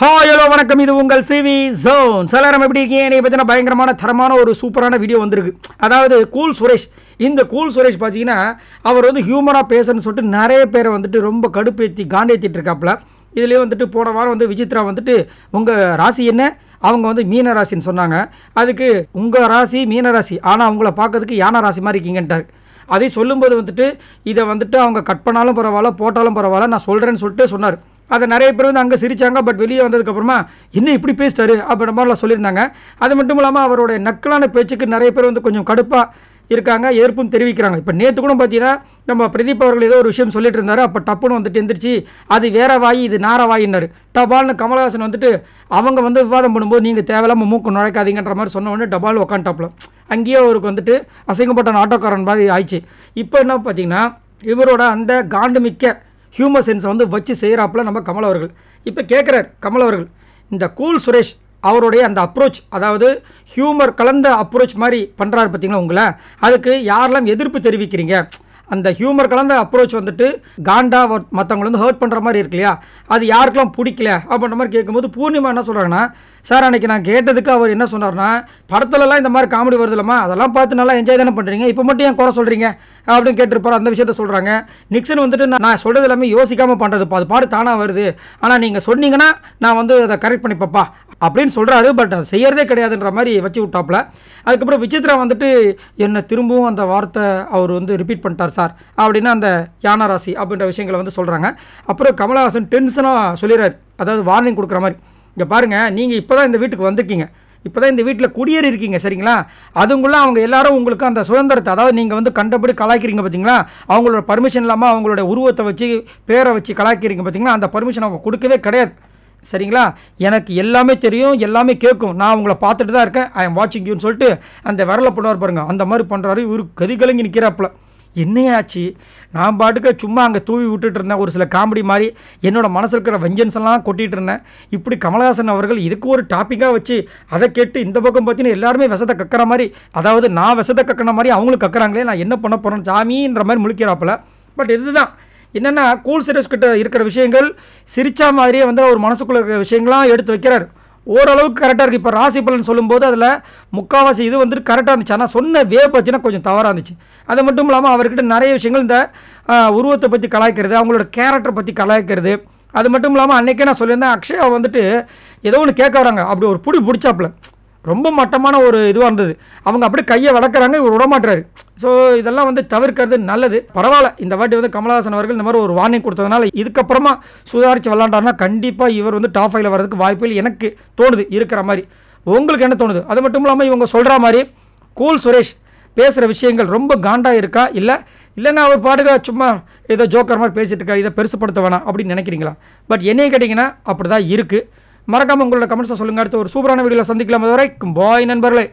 hi hello வணக்கம் இது உங்கள் சிவி ஜோன் சிலரம் எப்படி இருக்கீங்க என்னை பற்றின பயங்கரமான தரமான ஒரு சூப்பரான வீடியோ வந்திருக்கு அதாவது கூல் சுரேஷ் இந்த கூல் சுரேஷ் பார்த்தீங்கன்னா அவர் வந்து ஹியூமராக பேசுன்னு சொல்லிட்டு நிறைய பேரை வந்துட்டு ரொம்ப கடுப்பேற்றி காண்டேத்திட்டு இருக்காப்புல இதுலேயே வந்துட்டு போன வாரம் வந்து விசித்ரா வந்துட்டு உங்கள் ராசி என்ன அவங்க வந்து மீன ராசின்னு சொன்னாங்க அதுக்கு உங்கள் ராசி மீன ராசி ஆனால் அவங்கள பார்க்கறதுக்கு யானை ராசி மாதிரி இருக்கீங்கன்ட்டார் அதை சொல்லும்போது வந்துட்டு இதை வந்துட்டு அவங்க கட் பண்ணாலும் பரவாயில்ல போட்டாலும் பரவாயில்ல நான் சொல்கிறேன்னு சொல்லிட்டு சொன்னார் அதை நிறைய பேர் வந்து அங்கே சிரித்தாங்க பட் வெளியே வந்ததுக்கப்புறமா என்ன இப்படி பேசிட்டாரு அப்படின்ற மாதிரிலாம் சொல்லியிருந்தாங்க அது மட்டும் இல்லாமல் அவருடைய நக்கலான பேச்சுக்கு நிறைய பேர் வந்து கொஞ்சம் கடுப்பாக இருக்காங்க எதிர்ப்பும் தெரிவிக்கிறாங்க இப்போ நேற்று கூட பார்த்தீங்கன்னா நம்ம பிரதீப் அவர்கள் ஏதோ ஒரு விஷயம் சொல்லிட்டு இருந்தார் அப்போ டப்புன்னு வந்துட்டு எந்திரிச்சு அது வேற வாய் இது நார வாயினார் டபால்னு கமலஹாசன் வந்துட்டு அவங்க வந்து விவாதம் பண்ணும்போது நீங்கள் தேவையில்லாமல் மூக்கு நுழைக்காதீங்கன்ற மாதிரி சொன்ன உடனே டபால் உக்காண்டாப்பில் அங்கேயே அவருக்கு வந்துட்டு அசிங்கப்பட்ட ஆட்டோக்காரன் மாதிரி ஆயிடுச்சு இப்போ என்ன பார்த்தீங்கன்னா இவரோட அந்த காண்டு மிக்க ஹியூமர் சென்ஸை வந்து வச்சு செய்கிறாப்புல நம்ம கமல் அவர்கள் இப்போ கேட்குறார் கமல் அவர்கள் இந்த கூல் சுரேஷ் அவருடைய அந்த அப்ரோச் அதாவது ஹியூமர் கலந்த அப்ரோச் மாதிரி பண்ணுறாரு பார்த்தீங்களா உங்களை அதுக்கு யாரெல்லாம் எதிர்ப்பு தெரிவிக்கிறீங்க அந்த ஹியூமர் கலந்த அப்ரோச் வந்துட்டு காண்டா மற்றவங்களை வந்து ஹர்ட் பண்ணுற மாதிரி இருக்கு இல்லையா அது யாருக்கெல்லாம் பிடிக்கல அப்படின்ற மாதிரி கேட்கும்போது பூர்ணிமா என்ன சொல்கிறாங்கன்னா சார் அன்றைக்கி நான் கேட்டதுக்கு அவர் என்ன சொன்னார்னா படத்துலலாம் இந்த மாதிரி காமெடி வருது அதெல்லாம் பார்த்து நல்லா என்ஜாய் தானே பண்ணுறீங்க இப்போ மட்டும் ஏன் குறை சொல்கிறீங்க அப்படின்னு கேட்டிருப்பார் அந்த விஷயத்த சொல்கிறாங்க நிக்சன் வந்துட்டு நான் சொல்கிறது எல்லாமே யோசிக்காமல் பண்ணுறது அது பாடு தானாக வருது ஆனால் நீங்கள் சொன்னீங்கன்னா நான் வந்து அதை கரெக்ட் பண்ணிப்பப்பா அப்படின்னு சொல்கிறாரு பட் அது செய்கிறதே கிடையாதுன்ற மாதிரி வச்சு விட்டாப்புல அதுக்கப்புறம் விசித்ரா வந்துட்டு என்னை திரும்பவும் அந்த வார்த்தை அவர் வந்து ரிப்பீட் பண்ணிட்டார் சார் அப்படின்னா அந்த யானா ராசி அப்படின்ற விஷயங்களை வந்து சொல்கிறாங்க அப்புறம் கமலஹாசன் டென்ஷனாக சொல்லிடுறாரு அதாவது வார்னிங் கொடுக்குற மாதிரி இங்கே பாருங்கள் நீங்கள் இப்போ தான் இந்த வீட்டுக்கு வந்திருக்கீங்க இப்போ தான் இந்த வீட்டில் குடியேறி இருக்கீங்க சரிங்களா அதுங்குள்ளே அவங்க எல்லாரும் உங்களுக்கு அந்த சுதந்திரத்தை அதாவது நீங்கள் வந்து கண்டபடி கலாய்க்கிறீங்க பார்த்தீங்களா அவங்களோட பர்மிஷன் இல்லாமல் அவங்களோட உருவத்தை வச்சு பேரை வச்சு கலாய்க்கிறீங்க பார்த்தீங்களா அந்த பர்மிஷன் அவங்க கொடுக்கவே கிடையாது சரிங்களா எனக்கு எல்லாமே தெரியும் எல்லாமே கேட்கும் நான் உங்களை பார்த்துட்டு தான் இருக்கேன் ஐ எம் வாட்சிங் யூன்னு சொல்லிட்டு அந்த விரலை பண்ணுவார் பாருங்கள் அந்த மாதிரி பண்ணுறாரு இவர் கதிகலங்கி நிற்கிறாப்புல என்னையாச்சு நான் பாட்டுக்க சும்மா அங்கே தூவி விட்டுட்டு இருந்தேன் ஒரு சில காமெடி மாதிரி என்னோடய மனசில் இருக்கிற வெஞ்சன்ஸ் எல்லாம் கொட்டிகிட்டு இருந்தேன் இப்படி கமலஹாசன் அவர்கள் இதுக்கு ஒரு டாப்பிக்காக வச்சு அதை கேட்டு இந்த பக்கம் பார்த்தீங்கன்னா எல்லாருமே விஷத்தை கக்கிற மாதிரி அதாவது நான் விஷத்தை கக்கின மாதிரி அவங்களும் கக்குறாங்களே நான் என்ன பண்ண போகிறேன் சாமின்ற மாதிரி முழிக்கிறாப்பில் பட் இதுதான் என்னென்னா கூல் சீரியஸ் கிட்ட இருக்கிற விஷயங்கள் சிரிச்சா மாதிரியே வந்து அவர் மனசுக்குள்ளே இருக்கிற விஷயங்களாம் எடுத்து வைக்கிறார் ஓரளவுக்கு கரெக்டாக இருக்குது இப்போ ராசி பலன் சொல்லும்போது அதில் முக்கால்வாசி இது வந்துட்டு கரெக்டாக இருந்துச்சு ஆனால் சொன்ன வே பற்றினா கொஞ்சம் தவறாக இருந்துச்சு அது மட்டும் இல்லாமல் அவர்கிட்ட நிறைய விஷயங்கள் இந்த உருவத்தை பற்றி கலாய்க்கிறது அவங்களோட கேரக்டரை பற்றி கலாய்க்கிறது அது மட்டும் இல்லாமல் அன்றைக்கே நான் சொல்லியிருந்தேன் அக்ஷயா வந்துட்டு ஏதோ ஒன்று கேட்க வராங்க அப்படி ஒரு பிடி பிடிச்சாப்புல ரொம்ப மட்டமான ஒரு இதுவாக இருந்தது அவங்க அப்படியே கையை வளர்க்குறாங்க இவர் விடமாட்டுறாரு ஸோ இதெல்லாம் வந்து தவிர்க்கிறது நல்லது பரவாயில்ல இந்த வாட்டி வந்து கமலஹாசன் அவர்கள் இந்த மாதிரி ஒரு வார்னிங் கொடுத்ததுனால இதுக்கப்புறமா சுதாரித்து விளாண்டாருனா கண்டிப்பாக இவர் வந்து டாப் ஃபைவ்ல வாய்ப்பு இல்லை எனக்கு தோணுது இருக்கிற மாதிரி உங்களுக்கு என்ன தோணுது அது மட்டும் இல்லாமல் இவங்க சொல்கிற மாதிரி கூல் சுரேஷ் பேசுகிற விஷயங்கள் ரொம்ப காண்டாக இருக்கா இல்லை இல்லைன்னா அவர் பாடுக சும்மா ஏதோ ஜோக்கர் மாதிரி பேசிகிட்டு இருக்கா இதை பெருசுப்படுத்த வேணாம் அப்படின்னு நினைக்கிறீங்களா பட் என்னையும் கேட்டிங்கன்னா அப்படி தான் இருக்குது மறக்காமல் உங்களோட கமெண்ட்ஸை சொல்லுங்கள் அடுத்து ஒரு சூப்பரான வீடியோவில் சந்திக்கலாம் வரைக்கும் பாய் நண்பர்களே